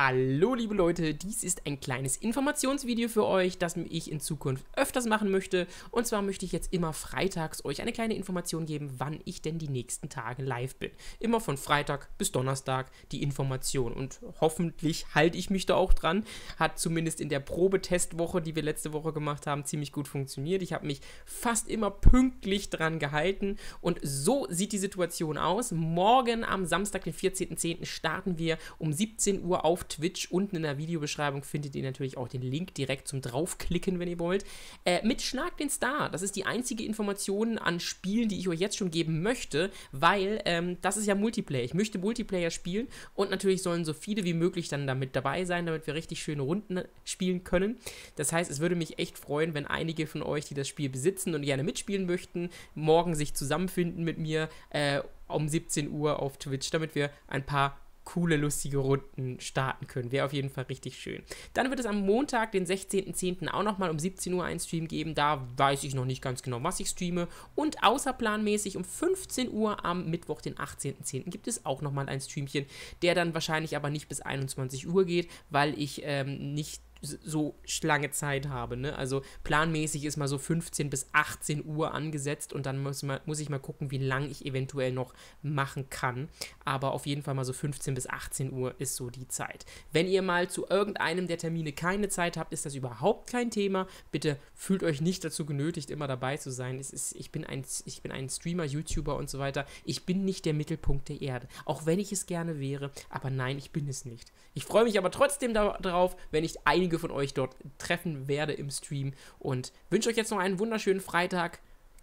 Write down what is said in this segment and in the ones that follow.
Hallo liebe Leute, dies ist ein kleines Informationsvideo für euch, das ich in Zukunft öfters machen möchte. Und zwar möchte ich jetzt immer freitags euch eine kleine Information geben, wann ich denn die nächsten Tage live bin. Immer von Freitag bis Donnerstag die Information. Und hoffentlich halte ich mich da auch dran. Hat zumindest in der Probetestwoche, die wir letzte Woche gemacht haben, ziemlich gut funktioniert. Ich habe mich fast immer pünktlich dran gehalten. Und so sieht die Situation aus. Morgen am Samstag, den 14.10., starten wir um 17 Uhr auf Twitch. Unten in der Videobeschreibung findet ihr natürlich auch den Link direkt zum draufklicken, wenn ihr wollt. Äh, mit Schlag den Star. Das ist die einzige Information an Spielen, die ich euch jetzt schon geben möchte, weil ähm, das ist ja Multiplayer. Ich möchte Multiplayer spielen und natürlich sollen so viele wie möglich dann damit dabei sein, damit wir richtig schöne Runden spielen können. Das heißt, es würde mich echt freuen, wenn einige von euch, die das Spiel besitzen und gerne mitspielen möchten, morgen sich zusammenfinden mit mir äh, um 17 Uhr auf Twitch, damit wir ein paar coole, lustige Runden starten können. Wäre auf jeden Fall richtig schön. Dann wird es am Montag, den 16.10. auch nochmal um 17 Uhr einen Stream geben. Da weiß ich noch nicht ganz genau, was ich streame. Und außerplanmäßig um 15 Uhr am Mittwoch, den 18.10. gibt es auch nochmal ein Streamchen, der dann wahrscheinlich aber nicht bis 21 Uhr geht, weil ich ähm, nicht so lange Zeit habe. Ne? Also planmäßig ist mal so 15 bis 18 Uhr angesetzt und dann muss, mal, muss ich mal gucken, wie lang ich eventuell noch machen kann. Aber auf jeden Fall mal so 15 bis 18 Uhr ist so die Zeit. Wenn ihr mal zu irgendeinem der Termine keine Zeit habt, ist das überhaupt kein Thema. Bitte fühlt euch nicht dazu genötigt, immer dabei zu sein. Es ist, ich, bin ein, ich bin ein Streamer, YouTuber und so weiter. Ich bin nicht der Mittelpunkt der Erde. Auch wenn ich es gerne wäre. Aber nein, ich bin es nicht. Ich freue mich aber trotzdem darauf, wenn ich einige einige von euch dort treffen werde im Stream. Und wünsche euch jetzt noch einen wunderschönen Freitag.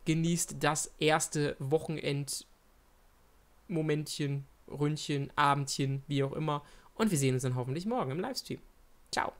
Genießt das erste Wochenend-Momentchen, Ründchen, Abendchen, wie auch immer. Und wir sehen uns dann hoffentlich morgen im Livestream. Ciao.